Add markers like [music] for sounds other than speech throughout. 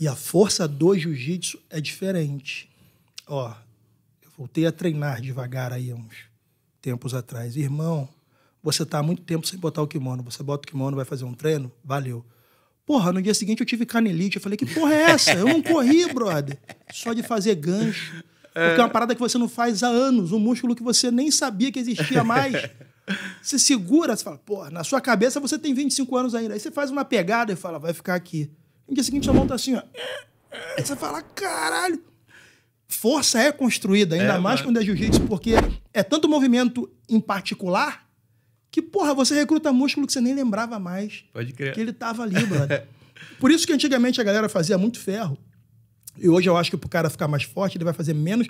E a força do jiu-jitsu é diferente. Ó, eu voltei a treinar devagar aí há uns tempos atrás. Irmão, você tá há muito tempo sem botar o kimono. Você bota o kimono, vai fazer um treino? Valeu. Porra, no dia seguinte eu tive canelite. Eu falei, que porra é essa? Eu não corri, brother. Só de fazer gancho. Porque é uma parada que você não faz há anos. Um músculo que você nem sabia que existia mais. Você segura, você fala, porra, na sua cabeça você tem 25 anos ainda. Aí você faz uma pegada e fala, vai ficar aqui. No dia seguinte sua mão tá assim, ó. Você fala, caralho. Força é construída, ainda é, mais mano. quando é jiu-jitsu, porque é tanto movimento em particular que, porra, você recruta músculo que você nem lembrava mais. Pode crer. Que ele tava ali, brother. Por isso que antigamente a galera fazia muito ferro. E hoje eu acho que pro cara ficar mais forte, ele vai fazer menos.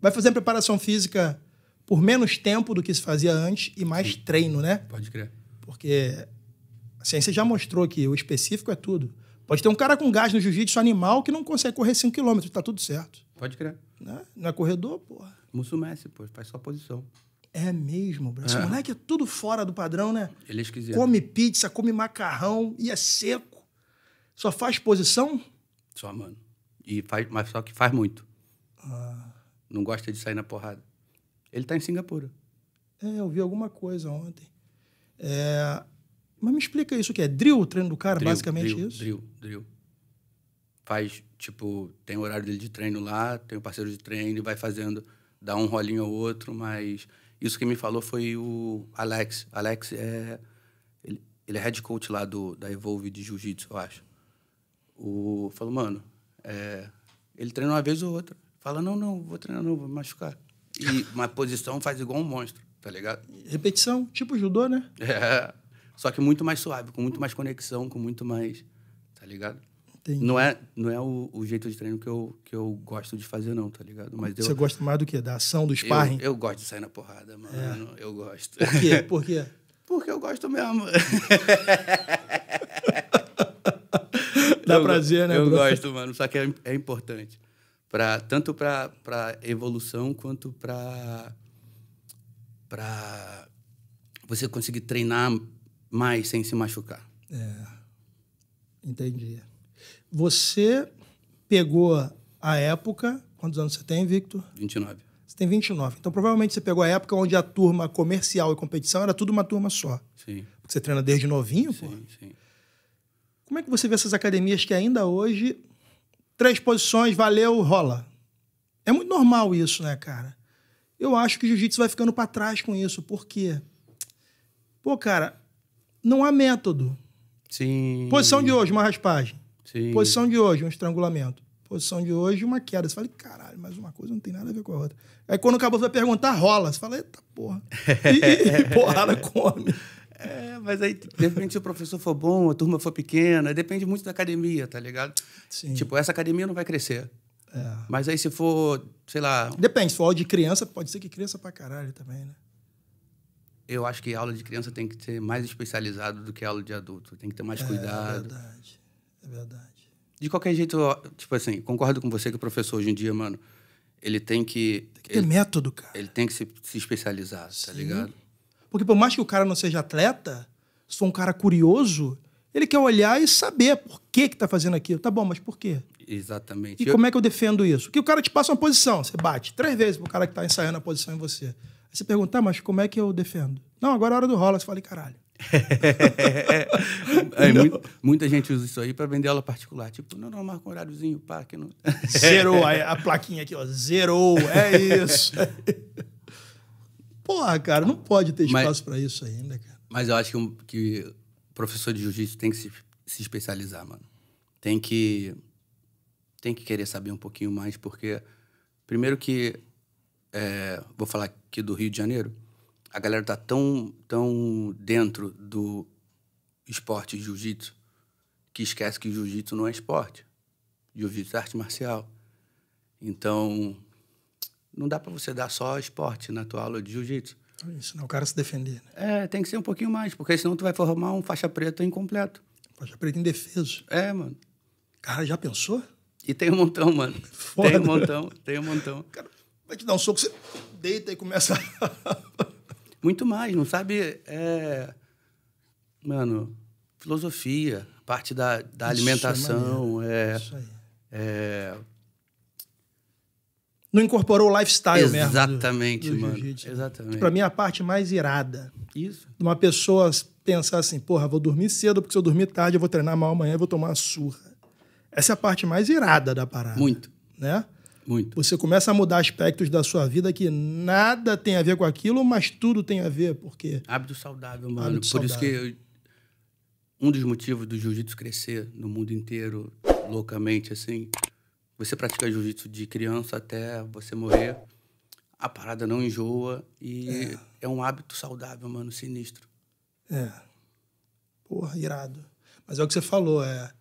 Vai fazer a preparação física por menos tempo do que se fazia antes e mais Sim. treino, né? Pode crer. Porque a ciência já mostrou que o específico é tudo. Pode ter um cara com gás no jiu-jitsu animal que não consegue correr 5 km, tá tudo certo. Pode crer. Né? Não é corredor, porra. Mussumesse, pô, faz só posição. É mesmo, bro. Esse é. moleque é tudo fora do padrão, né? Ele é esquisito. Come pizza, come macarrão e é seco. Só faz posição? Só, mano. E faz, mas só que faz muito. Ah. Não gosta de sair na porrada. Ele tá em Singapura. É, eu vi alguma coisa ontem. É, mas me explica isso, o que é drill, o treino do cara, drill, basicamente drill, é isso? Drill, drill. Faz, tipo, tem o horário dele de treino lá, tem o parceiro de treino, e vai fazendo, dá um rolinho ao outro, mas isso que me falou foi o Alex. Alex é... Ele, ele é head coach lá do, da Evolve de Jiu-Jitsu, eu acho. O, falou, mano, é, ele treina uma vez ou outra. Fala, não, não, vou treinar não, vou machucar. E uma posição faz igual um monstro, tá ligado? Repetição, tipo judô, né? [laughs] É. Só que muito mais suave, com muito mais conexão, com muito mais. Tá ligado? Entendi. Não é, não é o, o, jeito de treino que eu, que eu gosto de fazer, não, tá ligado? Mas Você eu, gosta mais do que? Da ação, do sparring? Eu, eu gosto de sair na porrada, mano. É. Eu gosto. Por quê? Por quê? [laughs] Porque eu gosto mesmo. [laughs] Dá eu, prazer, né? Eu bro? gosto, mano. Só que é, é importante. Pra, tanto para evolução quanto para para você conseguir treinar mas sem se machucar. É. Entendi. Você pegou a época. Quantos anos você tem, Victor? 29. Você tem 29. Então, provavelmente você pegou a época onde a turma comercial e competição era tudo uma turma só. Sim. Porque você treina desde novinho, sim, pô. Sim. Como é que você vê essas academias que ainda hoje. Três posições, valeu, rola. É muito normal isso, né, cara? Eu acho que o jiu-jitsu vai ficando para trás com isso, porque. Pô, cara, não há método. Sim. Posição de hoje, uma raspagem. Sim. Posição de hoje, um estrangulamento. Posição de hoje, uma queda. Você fala, caralho, mas uma coisa não tem nada a ver com a outra. Aí quando acabou, você vai perguntar, rola. Você fala, eita porra. [laughs] E, porrada come. É, mas aí, de repente, o professor for bom, a turma for pequena, depende muito da academia, tá ligado? Sim. Tipo, essa academia não vai crescer. É. Mas aí, se for, sei lá. Depende, se for de criança, pode ser que cresça pra caralho também, né? eu acho que a aula de criança tem que ser mais especializada do que a aula de adulto. Tem que ter mais é, cuidado. É verdade. É verdade. De qualquer jeito, tipo assim, concordo com você que o professor hoje em dia, mano, ele tem que. Tem que ter ele, método, cara. Ele tem que se, se especializar, tá Sim. tá ligado? Porque por mais que o cara não seja atleta, se for um cara curioso, ele quer olhar e saber por que que tá fazendo aquilo. Tá bom, mas por quê? Exatamente. E eu... como é que eu defendo isso? Que o cara te passa uma posição, você bate três vezes pro cara que tá ensaiando a posição em você. Aí você pergunta, tá, mas como é que eu defendo? Não, agora é a hora do rola. Você fala, caralho. [laughs] é, é, é, é muito, muita gente usa isso aí para vender aula particular. Tipo, não, não, marca um horáriozinho, pá, que não. [laughs] zerou a, a, plaquinha aqui, ó. Zerou, é isso. [laughs] Porra, cara, não pode ter espaço para isso ainda, cara. Mas eu acho que, que professor de jiu-jitsu tem que se, se especializar, mano. Tem que. Tem que querer saber um pouquinho mais, porque. Primeiro que é, vou falar aqui do Rio de Janeiro, a galera tá tão, tão dentro do esporte jiu-jitsu que esquece que jiu-jitsu não é esporte. Jiu-jitsu é arte marcial. Então, não dá para você dar só esporte na tua aula de jiu-jitsu. É isso, não, né? o cara se defender. Né? É, tem que ser um pouquinho mais, porque senão tu vai formar um faixa preta incompleto. Faixa preta indefeso. É, mano. Cara, já pensou? E tem um montão, mano. [laughs] Foda. Tem um montão, tem um montão. Cara, vai te dar um soco, você deita e começa. [laughs] Muito mais, não sabe. É... Mano, filosofia, parte da, da Isso é alimentação. É, é, Isso aí. É... Não incorporou o lifestyle Exatamente, mesmo. mano. Exatamente. Para mim é a parte mais irada. Isso. Uma pessoa pensar assim, porra, vou dormir cedo, porque se eu dormir tarde, eu vou treinar mal amanhã, eu vou tomar uma surra. Essa é a parte mais irada da parada. Muito. Né? Muito. Você começa a mudar aspectos da sua vida que nada tem a ver com aquilo, mas tudo tem a ver, porque. Hábito saudável, mano. Hábito Por saudável. isso que eu... um dos motivos do jiu-jitsu crescer no mundo inteiro, loucamente, assim. Você pratica jiu-jitsu de criança até você morrer, a parada não enjoa e é, é um hábito saudável, mano, sinistro. É. Porra, irado. Mas é o que você falou, é.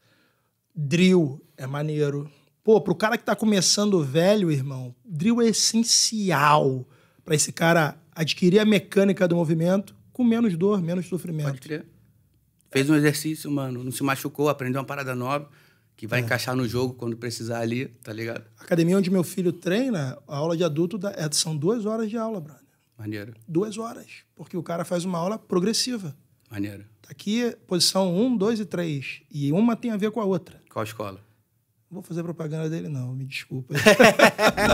Drill é maneiro Pô, pro cara que tá começando velho, irmão, drill é essencial para esse cara adquirir a mecânica do movimento com menos dor, menos sofrimento. Pode crer. Fez um exercício, mano, não se machucou, aprendeu uma parada nova que vai é. encaixar no jogo quando precisar ali, tá ligado? academia onde meu filho treina, a aula de adulto é, são duas horas de aula, brother. Maneiro. Duas horas, porque o cara faz uma aula progressiva. Maneiro. Tá aqui, posição 1, um, 2 e 3. E uma tem a ver com a outra. Qual escola? Vou fazer propaganda dele, não, me desculpa.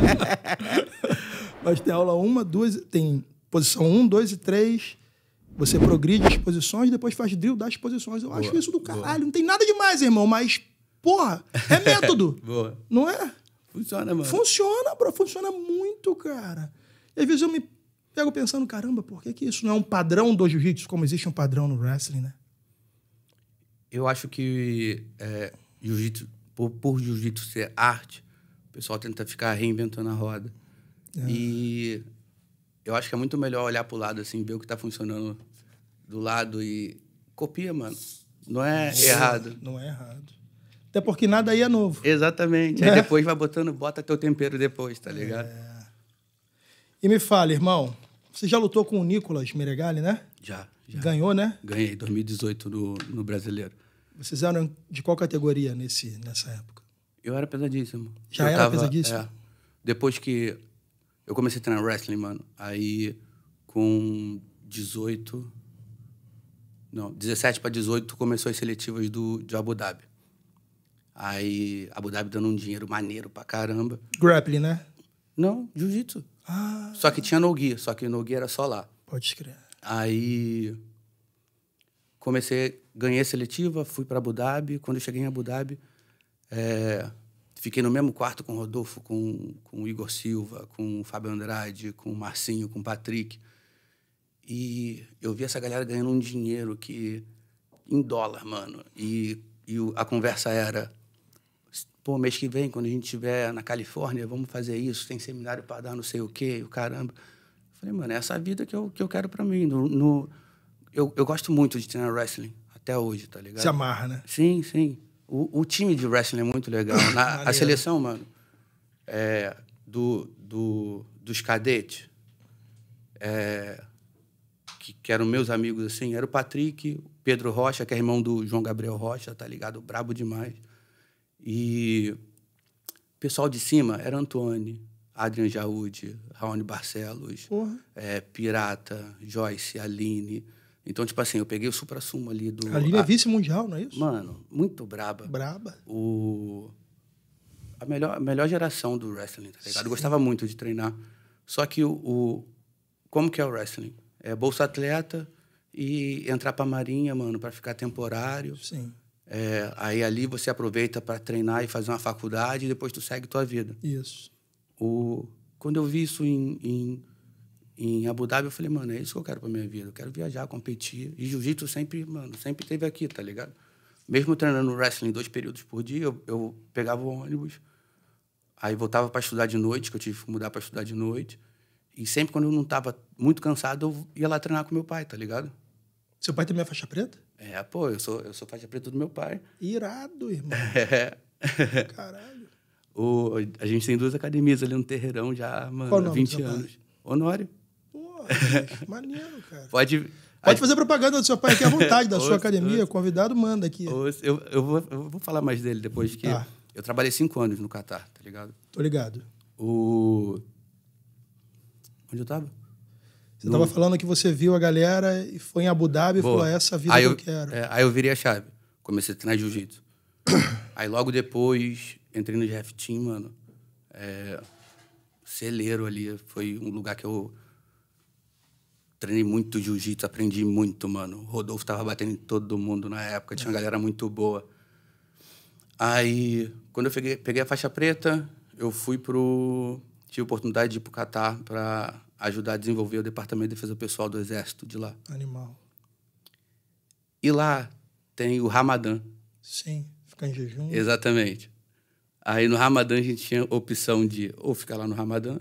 [laughs] Mas tem aula 1, 2, tem posição 1, 2 e 3. Você progride as posições, depois faz drill das posições. Eu boa, acho isso do caralho. Boa. Não tem nada demais, irmão, mas, porra, é método. [laughs] boa. Não é? Funciona, mano. Funciona, bro. Funciona muito, cara. E às vezes eu me pego pensando, caramba, por que, que isso não é um padrão do jiu-jitsu, como existe um padrão no wrestling, né? Eu acho que é, jiu-jitsu por, por jiu-jitsu ser arte, o pessoal tenta ficar reinventando a roda. É. E eu acho que é muito melhor olhar para o lado, assim, ver o que está funcionando do lado e copia, mano. Não é Sim, é errado. Não é errado. Até porque nada aí é novo. Exatamente. Né? Aí depois vai botando, bota teu tempero depois, tá é. ligado? É. E me fala, irmão, você já lutou com o Nicolas Meregali, né? Já, já. Ganhou, né? Ganhei, 2018 no, no Brasileiro. Vocês eram de qual categoria nesse, nessa época? Eu era pesadíssimo. Já eu era tava, pesadíssimo? É, depois que eu comecei a treinar wrestling, mano, aí com 18. Não, 17 para 18 tu começou as seletivas do, de Abu Dhabi. Aí, Abu Dhabi dando um dinheiro maneiro pra caramba. Grappling, né? Não, jiu-jitsu. Ah. Só que tinha no-gi, só que no-gi era só lá. Pode crer. Aí comecei ganhei a seletiva, fui para Abu Dhabi. Quando eu cheguei em Abu Dhabi, é, fiquei no mesmo quarto com o Rodolfo, com, com o Igor Silva, com o Fábio Andrade, com o Marcinho, com o Patrick. E eu vi essa galera ganhando um dinheiro que em dólar, mano. E, e a conversa era: pô, mês que vem, quando a gente estiver na Califórnia, vamos fazer isso, tem seminário para dar não sei o quê, o caramba. falei, mano, é essa vida que eu, que eu quero para mim. No, no, eu, eu gosto muito de treinar wrestling até hoje, tá ligado? Se amarra, né? Sim, sim. O, o time de wrestling é muito legal. [coughs] Na, a seleção, mano, é, do, do, dos cadetes, é, que, que, eram meus amigos, assim, era o Patrick, o Pedro Rocha, que é irmão do João Gabriel Rocha, tá ligado? Brabo demais. E o pessoal de cima era Antônio, Adrian Jaúde, Raoni Barcelos, é, Pirata, Joyce, Aline então, tipo assim, eu peguei o supra-sumo ali do. A é vice-mundial, não é isso? Mano, muito braba. Braba. O... A, melhor, a melhor geração do wrestling, tá ligado? Sim. Eu gostava muito de treinar. Só que o, o. Como que é o wrestling? É bolsa atleta e entrar pra marinha, mano, para ficar temporário. Sim. É, aí ali você aproveita para treinar e fazer uma faculdade e depois tu segue tua vida. Isso. O, quando eu vi isso em, em em Abu Dhabi, eu falei, mano, é isso que eu quero pra minha vida. Eu quero viajar, competir. E jiu-jitsu sempre, mano, sempre teve aqui, tá ligado? Mesmo treinando wrestling dois períodos por dia, eu, eu pegava o ônibus, aí voltava para estudar de noite, que eu tive que mudar para estudar de noite. E sempre quando eu não tava muito cansado, eu ia lá treinar com meu pai, tá ligado? Seu pai também é faixa preta? É, pô, eu sou, eu sou faixa preta do meu pai. Irado, irmão. [laughs] É. Caralho. O, a gente tem duas academias ali no Terreirão já, mano, há 20 anos. Pai? Honório. [laughs] Maneiro, cara. Pode. Pode fazer propaganda do seu pai aqui à vontade, da [laughs] sua academia. Convidado, manda aqui. Eu, eu, vou, eu vou falar mais dele depois que. Tá. Eu trabalhei cinco anos no Catar, tá ligado? Tô ligado. O. Onde eu tava? Você no... tava falando que você viu a galera e foi em Abu Dhabi Boa. e falou: essa vida aí eu, que eu quero. É, aí eu virei a chave. Comecei a treinar jiu-jitsu. [coughs] aí logo depois entrei no Jeff Team, mano. É... Celeiro ali foi um lugar que eu treinei muito jiu-jitsu, aprendi muito, mano. O Rodolfo tava batendo em todo mundo na época, tinha uma é. galera muito boa. Aí, quando eu peguei, peguei a faixa preta, eu fui pro. Tive a oportunidade de ir pro Catar para ajudar a desenvolver o Departamento de Defesa Pessoal do Exército de lá. Animal. E lá tem o Ramadã. Sim, ficar em jejum. Exatamente. Aí no Ramadã a gente tinha opção de ou ficar lá no Ramadã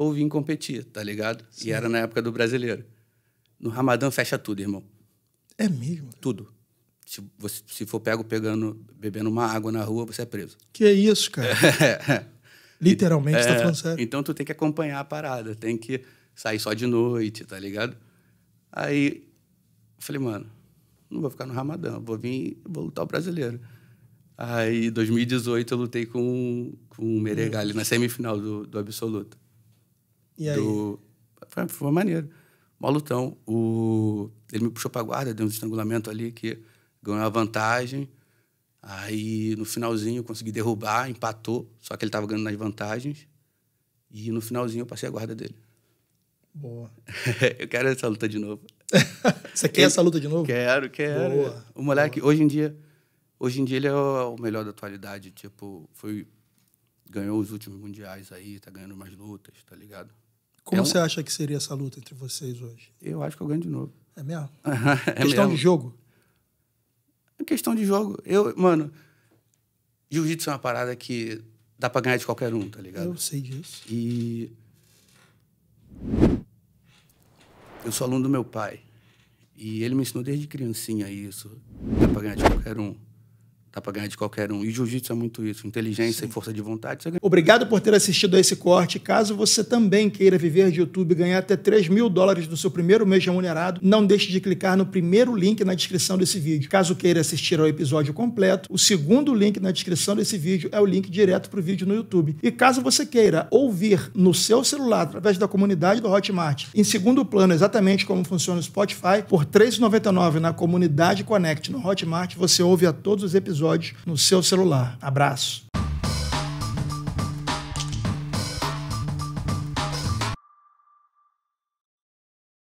ou vim competir, tá ligado? Sim. E era na época do brasileiro. No Ramadã fecha tudo, irmão. É mesmo? Tudo. Se, você, se for pego pegando, bebendo uma água na rua, você é preso. Que é isso, cara? [laughs] Literalmente, tá é, tá falando sério. Então tu tem que acompanhar a parada, tem que sair só de noite, tá ligado? Aí eu falei, mano, não vou ficar no Ramadã, vou vir, vou lutar o brasileiro. Aí, em 2018, eu lutei com, com o Meregali na semifinal do, do Absoluto. E aí? Do... Foi, foi maneiro. Malutão. O... Ele me puxou pra guarda, deu um estrangulamento ali que ganhou uma vantagem. Aí, no finalzinho, eu consegui derrubar, empatou. Só que ele tava ganhando nas vantagens. E no finalzinho, eu passei a guarda dele. Boa. [laughs] eu quero essa luta de novo. [laughs] Você quer ele... essa luta de novo? Quero, quero. Boa. O moleque, Boa. hoje em dia... Hoje em dia ele é o melhor da atualidade, tipo, foi ganhou os últimos mundiais aí, tá ganhando mais lutas, tá ligado? Como é um... você acha que seria essa luta entre vocês hoje? Eu acho que eu ganho de novo. É mesmo? [laughs] é questão mesmo. de jogo? É questão de jogo. Eu, mano, jiu-jitsu é uma parada que dá pra ganhar de qualquer um, tá ligado? Eu sei disso. E. Eu sou aluno do meu pai. E ele me ensinou desde criancinha isso. Dá pra ganhar de qualquer um. Dá para ganhar de qualquer um. E jiu-jitsu é muito isso. Inteligência Sim. e força de vontade. Obrigado por ter assistido a esse corte. Caso você também queira viver de YouTube e ganhar até 3 mil dólares no seu primeiro mês remunerado, não deixe de clicar no primeiro link na descrição desse vídeo. Caso queira assistir ao episódio completo, o segundo link na descrição desse vídeo é o link direto para o vídeo no YouTube. E caso você queira ouvir no seu celular através da comunidade do Hotmart, em segundo plano, exatamente como funciona o Spotify, por R$ 3,99 na comunidade Connect no Hotmart, você ouve a todos os episódios episódios no seu celular. Abraço.